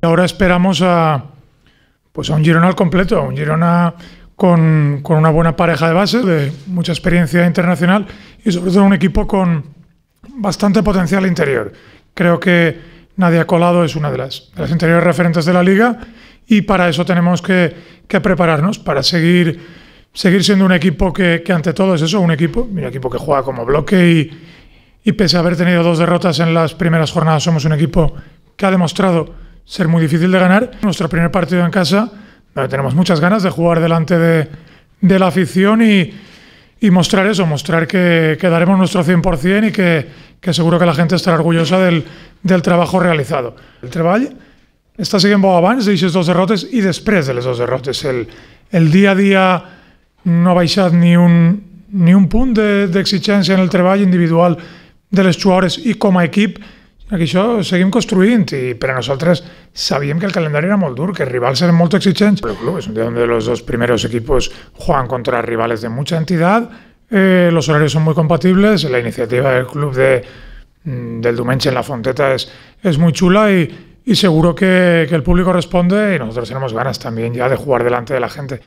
Ahora esperamos a, pues a un Girona al completo, a un Girona con, con, una buena pareja de base, de mucha experiencia internacional y sobre todo un equipo con bastante potencial interior. Creo que Nadia Colado es una de las, las interiores referentes de la liga y para eso tenemos que, prepararnos, para seguir, seguir siendo un equipo que, ante todo es eso, un equipo, un equipo que juega como bloque y pese a haber tenido dos derrotas en las primeras jornadas, somos un equipo que ha demostrado ser muy difícil de ganar. Nuestro primer partido en casa, donde tenemos muchas ganas de jugar delante de, la afición y, mostrar eso, mostrar que, daremos nuestro 100% y que, seguro que la gente estará orgullosa del, trabajo realizado. El treball está siguiendo avance de esos dos derrotes y después de los dos derrotes. El, el a día no vais a ni un, ni un punto de de, en el trabajo individual de los jugadores y como equipo. Aquí yo seguimos construyendo y a nosotras sabíamos que el calendario era muy duro, que rival eren muy exigents. El club es donde los dos primeros equipos juegan contra rivales de mucha entidad, eh, los horarios son muy compatibles, la iniciativa del club de, mm, del Dumenche en la Fonteta es, es muy chula y, y seguro que el público responde y nosotros tenemos ganas también ya de jugar delante de la gente.